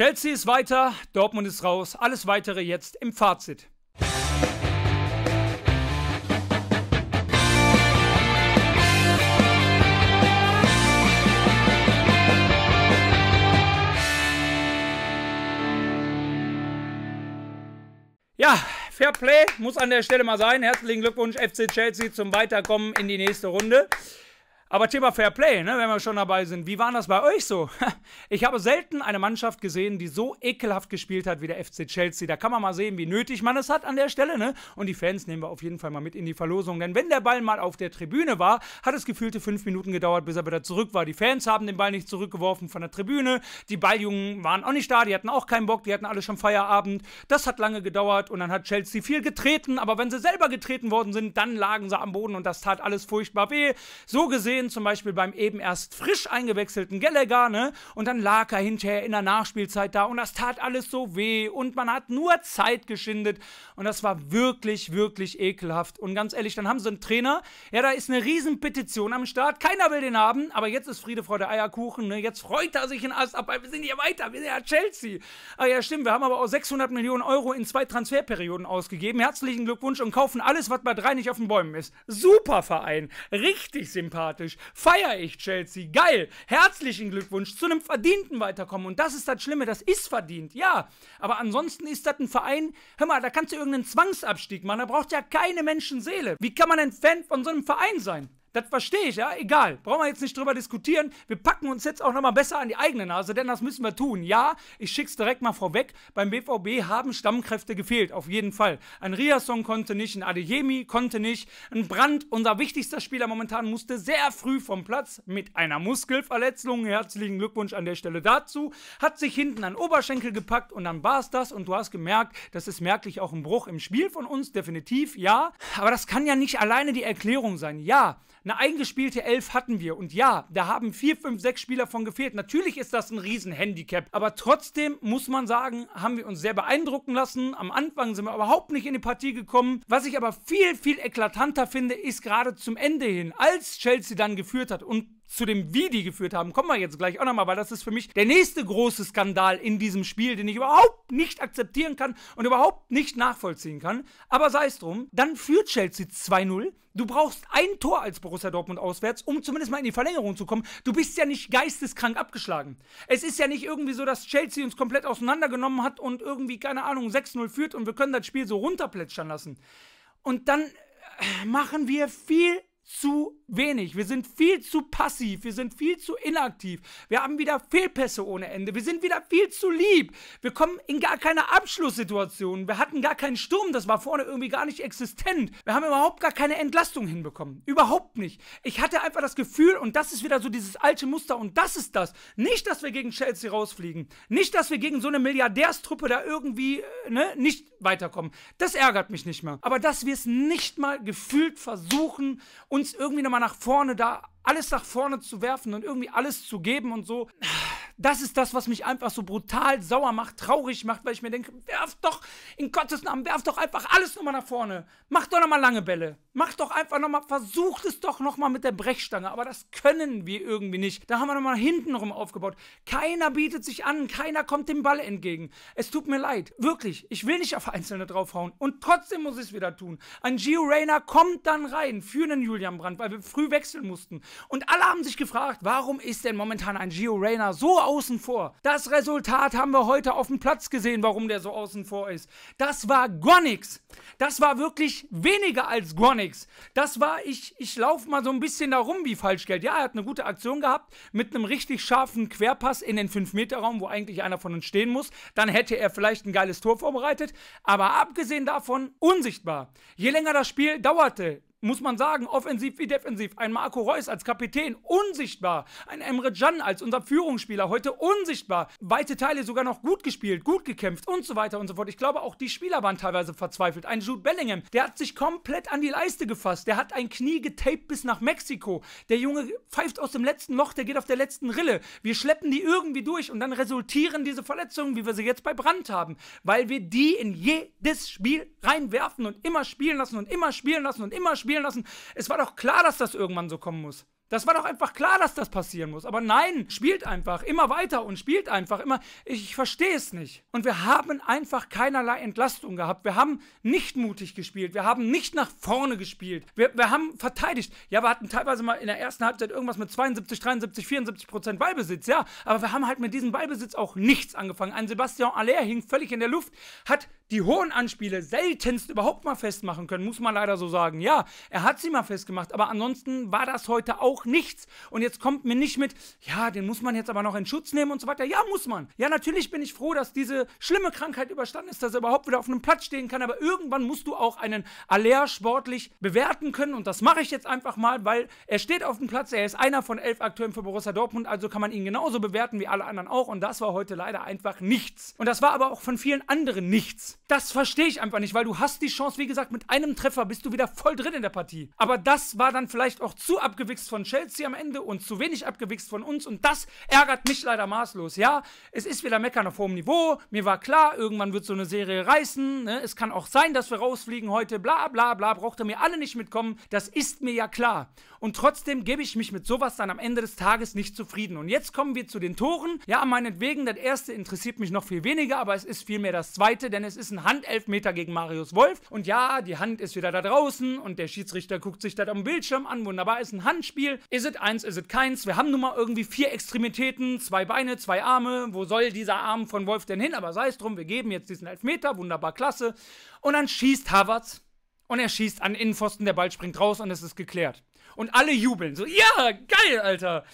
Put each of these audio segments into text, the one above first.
Chelsea ist weiter, Dortmund ist raus. Alles weitere jetzt im Fazit. Ja, Fair Play muss an der Stelle mal sein. Herzlichen Glückwunsch FC Chelsea zum Weiterkommen in die nächste Runde. Aber Thema Fair Play, ne, wenn wir schon dabei sind, wie war das bei euch so? Ich habe selten eine Mannschaft gesehen, die so ekelhaft gespielt hat wie der FC Chelsea. Da kann man mal sehen, wie nötig man es hat an der Stelle. Ne? Und die Fans nehmen wir auf jeden Fall mal mit in die Verlosung. Denn wenn der Ball mal auf der Tribüne war, hat es gefühlte fünf Minuten gedauert, bis er wieder zurück war. Die Fans haben den Ball nicht zurückgeworfen von der Tribüne. Die Balljungen waren auch nicht da, die hatten auch keinen Bock, die hatten alle schon Feierabend. Das hat lange gedauert und dann hat Chelsea viel getreten. Aber wenn sie selber getreten worden sind, dann lagen sie am Boden und das tat alles furchtbar weh. So gesehen, gesehen, zum Beispiel beim eben erst frisch eingewechselten Gallagher, ne? Und dann lag er hinterher in der Nachspielzeit da und das tat alles so weh und man hat nur Zeit geschindet und das war wirklich, wirklich ekelhaft. Und ganz ehrlich, dann haben sie einen Trainer, ja, da ist eine Riesenpetition am Start, keiner will den haben, aber jetzt ist Friede, Freude, Eierkuchen, ne? Jetzt freut er sich in Ast weil wir sind hier weiter, wir sind ja Chelsea. Ah ja, stimmt, wir haben aber auch 600 Millionen Euro in zwei Transferperioden ausgegeben. Herzlichen Glückwunsch und kaufen alles, was bei drei nicht auf den Bäumen ist. Super Verein, richtig sympathisch. Glückwunsch, feiere ich Chelsea, geil, herzlichen Glückwunsch zu einem verdienten Weiterkommen. Und das ist das Schlimme, das ist verdient, ja. Aber ansonsten ist das ein Verein, hör mal, da kannst du irgendeinen Zwangsabstieg machen, da braucht ja keine Menschenseele. Wie kann man ein Fan von so einem Verein sein? Das verstehe ich, ja, egal. Brauchen wir jetzt nicht drüber diskutieren. Wir packen uns jetzt auch nochmal besser an die eigene Nase, denn das müssen wir tun. Ja, ich schicke es direkt mal vorweg. Beim BVB haben Stammkräfte gefehlt, auf jeden Fall. Ein Riasson konnte nicht, ein Adeyemi konnte nicht. Ein Brand, unser wichtigster Spieler momentan, musste sehr früh vom Platz mit einer Muskelverletzung. Herzlichen Glückwunsch an der Stelle dazu. Hat sich hinten an Oberschenkel gepackt und dann war es das. Und du hast gemerkt, das ist merklich auch ein Bruch im Spiel von uns, definitiv, ja. Aber das kann ja nicht alleine die Erklärung sein, ja. Eine eingespielte Elf hatten wir. Und ja, da haben vier, fünf, sechs Spieler von gefehlt. Natürlich ist das ein Riesenhandicap. Aber trotzdem muss man sagen, haben wir uns sehr beeindrucken lassen. Am Anfang sind wir überhaupt nicht in die Partie gekommen. Was ich aber viel, viel eklatanter finde, ist gerade zum Ende hin, als Chelsea dann geführt hat und zu dem Wie die geführt haben, kommen wir jetzt gleich auch nochmal, weil das ist für mich der nächste große Skandal in diesem Spiel, den ich überhaupt nicht akzeptieren kann und überhaupt nicht nachvollziehen kann. Aber sei es drum, dann führt Chelsea 2-0. Du brauchst ein Tor als Borussia Dortmund auswärts, um zumindest mal in die Verlängerung zu kommen. Du bist ja nicht geisteskrank abgeschlagen. Es ist ja nicht irgendwie so, dass Chelsea uns komplett auseinandergenommen hat und irgendwie, keine Ahnung, 6-0 führt und wir können das Spiel so runterplätschern lassen. Und dann äh, machen wir viel zu wenig. Wir sind viel zu passiv. Wir sind viel zu inaktiv. Wir haben wieder Fehlpässe ohne Ende. Wir sind wieder viel zu lieb. Wir kommen in gar keine Abschlusssituation. Wir hatten gar keinen Sturm. Das war vorne irgendwie gar nicht existent. Wir haben überhaupt gar keine Entlastung hinbekommen. Überhaupt nicht. Ich hatte einfach das Gefühl, und das ist wieder so dieses alte Muster. Und das ist das. Nicht, dass wir gegen Chelsea rausfliegen. Nicht, dass wir gegen so eine Milliardärstruppe da irgendwie äh, ne, nicht weiterkommen. Das ärgert mich nicht mehr. Aber dass wir es nicht mal gefühlt versuchen, uns irgendwie nochmal immer nach vorne, da alles nach vorne zu werfen und irgendwie alles zu geben und so. Das ist das, was mich einfach so brutal sauer macht, traurig macht, weil ich mir denke, werf doch in Gottes Namen, werf doch einfach alles nochmal nach vorne. Mach doch nochmal lange Bälle. Mach doch einfach nochmal, versucht es doch nochmal mit der Brechstange. Aber das können wir irgendwie nicht. Da haben wir nochmal hintenrum aufgebaut. Keiner bietet sich an, keiner kommt dem Ball entgegen. Es tut mir leid. Wirklich, ich will nicht auf Einzelne draufhauen. Und trotzdem muss ich es wieder tun. Ein Gio Rayner kommt dann rein für einen Julian Brandt, weil wir früh wechseln mussten. Und alle haben sich gefragt, warum ist denn momentan ein Gio Rayner so außen vor. Das Resultat haben wir heute auf dem Platz gesehen, warum der so außen vor ist. Das war gar nichts. Das war wirklich weniger als gar nichts. Das war, ich, ich laufe mal so ein bisschen da rum wie Falschgeld. Ja, er hat eine gute Aktion gehabt mit einem richtig scharfen Querpass in den 5-Meter-Raum, wo eigentlich einer von uns stehen muss. Dann hätte er vielleicht ein geiles Tor vorbereitet. Aber abgesehen davon unsichtbar. Je länger das Spiel dauerte, muss man sagen, offensiv wie defensiv. Ein Marco Reus als Kapitän unsichtbar. Ein Emre Can als unser Führungsspieler heute unsichtbar. Weite Teile sogar noch gut gespielt, gut gekämpft und so weiter und so fort. Ich glaube, auch die Spieler waren teilweise verzweifelt. Ein Jude Bellingham, der hat sich komplett an die Leiste gefasst. Der hat ein Knie getaped bis nach Mexiko. Der Junge pfeift aus dem letzten Loch, der geht auf der letzten Rille. Wir schleppen die irgendwie durch und dann resultieren diese Verletzungen, wie wir sie jetzt bei Brand haben, weil wir die in jedes Spiel reinwerfen und immer spielen lassen und immer spielen lassen und immer spielen spielen lassen. Es war doch klar, dass das irgendwann so kommen muss. Das war doch einfach klar, dass das passieren muss. Aber nein, spielt einfach immer weiter und spielt einfach immer. Ich, ich verstehe es nicht. Und wir haben einfach keinerlei Entlastung gehabt. Wir haben nicht mutig gespielt. Wir haben nicht nach vorne gespielt. Wir, wir haben verteidigt. Ja, wir hatten teilweise mal in der ersten Halbzeit irgendwas mit 72, 73, 74 Prozent Ballbesitz. Ja, aber wir haben halt mit diesem Ballbesitz auch nichts angefangen. Ein Sebastian Aller hing völlig in der Luft, hat die hohen Anspiele seltenst überhaupt mal festmachen können, muss man leider so sagen. Ja, er hat sie mal festgemacht. Aber ansonsten war das heute auch auch nichts. Und jetzt kommt mir nicht mit, ja, den muss man jetzt aber noch in Schutz nehmen und so weiter. Ja, muss man. Ja, natürlich bin ich froh, dass diese schlimme Krankheit überstanden ist, dass er überhaupt wieder auf einem Platz stehen kann. Aber irgendwann musst du auch einen Aller sportlich bewerten können. Und das mache ich jetzt einfach mal, weil er steht auf dem Platz. Er ist einer von elf Akteuren für Borussia Dortmund. Also kann man ihn genauso bewerten wie alle anderen auch. Und das war heute leider einfach nichts. Und das war aber auch von vielen anderen nichts. Das verstehe ich einfach nicht, weil du hast die Chance, wie gesagt, mit einem Treffer bist du wieder voll drin in der Partie. Aber das war dann vielleicht auch zu abgewichst von Chelsea am Ende und zu wenig abgewichst von uns und das ärgert mich leider maßlos. Ja, es ist wieder Meckern auf hohem Niveau. Mir war klar, irgendwann wird so eine Serie reißen. Ne? Es kann auch sein, dass wir rausfliegen heute. Bla bla bla. Braucht ihr mir alle nicht mitkommen. Das ist mir ja klar. Und trotzdem gebe ich mich mit sowas dann am Ende des Tages nicht zufrieden. Und jetzt kommen wir zu den Toren. Ja, meinetwegen, das erste interessiert mich noch viel weniger, aber es ist vielmehr das zweite, denn es ist ein Handelfmeter gegen Marius Wolf. Und ja, die Hand ist wieder da draußen und der Schiedsrichter guckt sich das am Bildschirm an. Wunderbar, ist ein Handspiel. Ist es eins, ist es keins? Wir haben nun mal irgendwie vier Extremitäten, zwei Beine, zwei Arme. Wo soll dieser Arm von Wolf denn hin? Aber sei es drum, wir geben jetzt diesen Elfmeter, wunderbar, klasse. Und dann schießt Havertz und er schießt an Innenpfosten, der Ball springt raus und es ist geklärt. Und alle jubeln, so, ja, geil, Alter.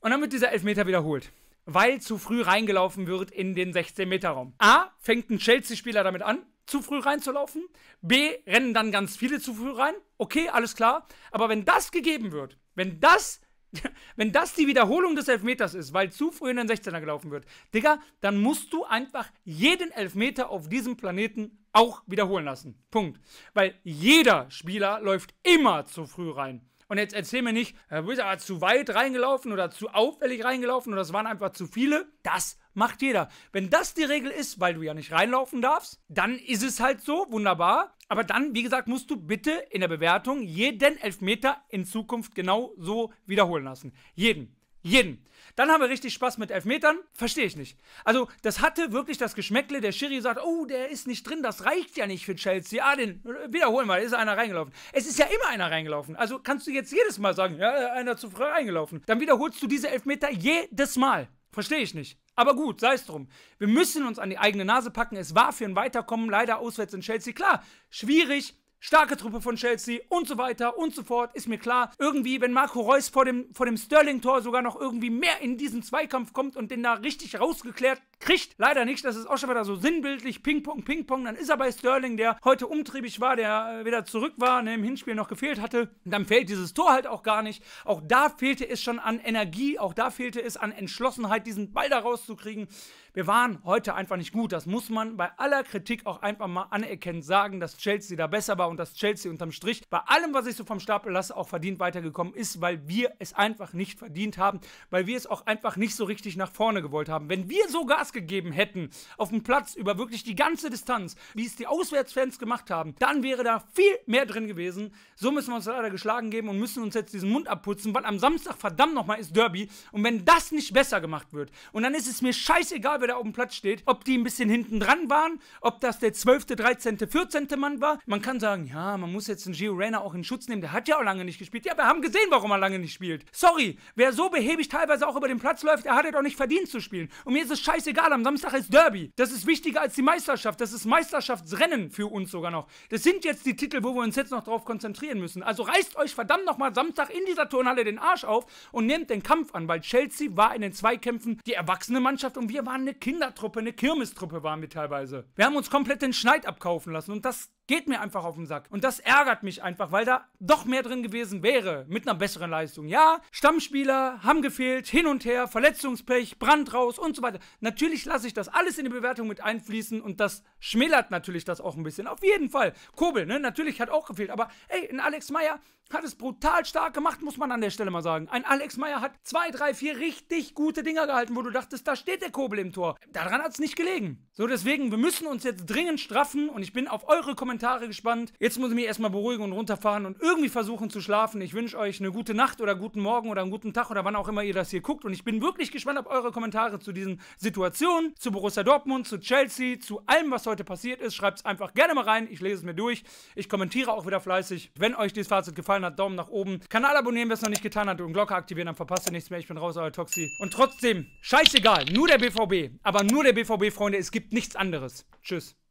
Und dann wird dieser Elfmeter wiederholt weil zu früh reingelaufen wird in den 16-Meter-Raum. A, fängt ein Chelsea-Spieler damit an, zu früh reinzulaufen. B, rennen dann ganz viele zu früh rein. Okay, alles klar. Aber wenn das gegeben wird, wenn das, wenn das die Wiederholung des Elfmeters ist, weil zu früh in den 16er gelaufen wird, Digga, dann musst du einfach jeden Elfmeter auf diesem Planeten auch wiederholen lassen. Punkt. Weil jeder Spieler läuft immer zu früh rein. Und jetzt erzähl mir nicht, Herr Wizard zu weit reingelaufen oder zu auffällig reingelaufen oder es waren einfach zu viele. Das macht jeder. Wenn das die Regel ist, weil du ja nicht reinlaufen darfst, dann ist es halt so, wunderbar. Aber dann, wie gesagt, musst du bitte in der Bewertung jeden Elfmeter in Zukunft genau so wiederholen lassen. Jeden. Jeden. Dann haben wir richtig Spaß mit Elfmetern. Verstehe ich nicht. Also, das hatte wirklich das Geschmäckle. Der Schiri sagt, oh, der ist nicht drin, das reicht ja nicht für Chelsea. Ah, den wiederholen wir, ist einer reingelaufen. Es ist ja immer einer reingelaufen. Also kannst du jetzt jedes Mal sagen, ja, einer zu früh reingelaufen. Dann wiederholst du diese Elfmeter jedes Mal. Verstehe ich nicht. Aber gut, sei es drum. Wir müssen uns an die eigene Nase packen. Es war für ein Weiterkommen leider auswärts in Chelsea. Klar, schwierig, starke Truppe von Chelsea und so weiter und so fort, ist mir klar. Irgendwie, wenn Marco Reus vor dem, vor dem Sterling-Tor sogar noch irgendwie mehr in diesen Zweikampf kommt und den da richtig rausgeklärt Kriegt leider nicht, das ist auch schon wieder so sinnbildlich. Ping-Pong, Ping-Pong. Dann ist er bei Sterling, der heute umtriebig war, der äh, wieder zurück war, ne, im Hinspiel noch gefehlt hatte. Und dann fällt dieses Tor halt auch gar nicht. Auch da fehlte es schon an Energie, auch da fehlte es an Entschlossenheit, diesen Ball da rauszukriegen. Wir waren heute einfach nicht gut. Das muss man bei aller Kritik auch einfach mal anerkennen, sagen, dass Chelsea da besser war und dass Chelsea unterm Strich bei allem, was ich so vom Stapel lasse, auch verdient weitergekommen ist, weil wir es einfach nicht verdient haben, weil wir es auch einfach nicht so richtig nach vorne gewollt haben. Wenn wir so Gas Gas gegeben hätten, auf dem Platz über wirklich die ganze Distanz, wie es die Auswärtsfans gemacht haben, dann wäre da viel mehr drin gewesen. So müssen wir uns leider geschlagen geben und müssen uns jetzt diesen Mund abputzen, weil am Samstag verdammt nochmal ist Derby. Und wenn das nicht besser gemacht wird, und dann ist es mir scheißegal, wer da auf dem Platz steht, ob die ein bisschen hinten dran waren, ob das der 12., 13., 14. Mann war. Man kann sagen, ja, man muss jetzt den Gio Reyna auch in Schutz nehmen, der hat ja auch lange nicht gespielt. Ja, wir haben gesehen, warum er lange nicht spielt. Sorry, wer so behäbig teilweise auch über den Platz läuft, er hat ja doch nicht verdient zu spielen. Und mir ist es scheißegal, egal, am Samstag ist Derby. Das ist wichtiger als die Meisterschaft. Das ist Meisterschaftsrennen für uns sogar noch. Das sind jetzt die Titel, wo wir uns jetzt noch drauf konzentrieren müssen. Also reißt euch verdammt nochmal Samstag in dieser Turnhalle den Arsch auf und nehmt den Kampf an, weil Chelsea war in den Zweikämpfen die erwachsene Mannschaft und wir waren eine Kindertruppe, eine Kirmestruppe waren wir teilweise. Wir haben uns komplett den Schneid abkaufen lassen und das geht mir einfach auf den Sack. Und das ärgert mich einfach, weil da doch mehr drin gewesen wäre mit einer besseren Leistung. Ja, Stammspieler haben gefehlt, hin und her, Verletzungspech, Brand raus und so weiter. Natürlich lasse ich das alles in die Bewertung mit einfließen und das schmälert natürlich das auch ein bisschen. Auf jeden Fall. Kobel, ne, natürlich hat auch gefehlt, aber ey, in Alex Meyer hat es brutal stark gemacht, muss man an der Stelle mal sagen. Ein Alex Meyer hat zwei, drei, vier richtig gute Dinger gehalten, wo du dachtest, da steht der Kobel im Tor. Daran hat es nicht gelegen. So, deswegen, wir müssen uns jetzt dringend straffen und ich bin auf eure Kommentare gespannt. Jetzt muss ich mich erstmal beruhigen und runterfahren und irgendwie versuchen zu schlafen. Ich wünsche euch eine gute Nacht oder guten Morgen oder einen guten Tag oder wann auch immer ihr das hier guckt. Und ich bin wirklich gespannt auf eure Kommentare zu diesen Situationen, zu Borussia Dortmund, zu Chelsea, zu allem, was heute passiert ist. Schreibt es einfach gerne mal rein. Ich lese es mir durch. Ich kommentiere auch wieder fleißig. Wenn euch dieses Fazit gefallen gefallen hat, Daumen nach oben. Kanal abonnieren, wer es noch nicht getan hat und Glocke aktivieren, dann verpasst ihr nichts mehr. Ich bin raus, euer Toxi. Und trotzdem, scheißegal, nur der BVB. Aber nur der BVB, Freunde, es gibt nichts anderes. Tschüss.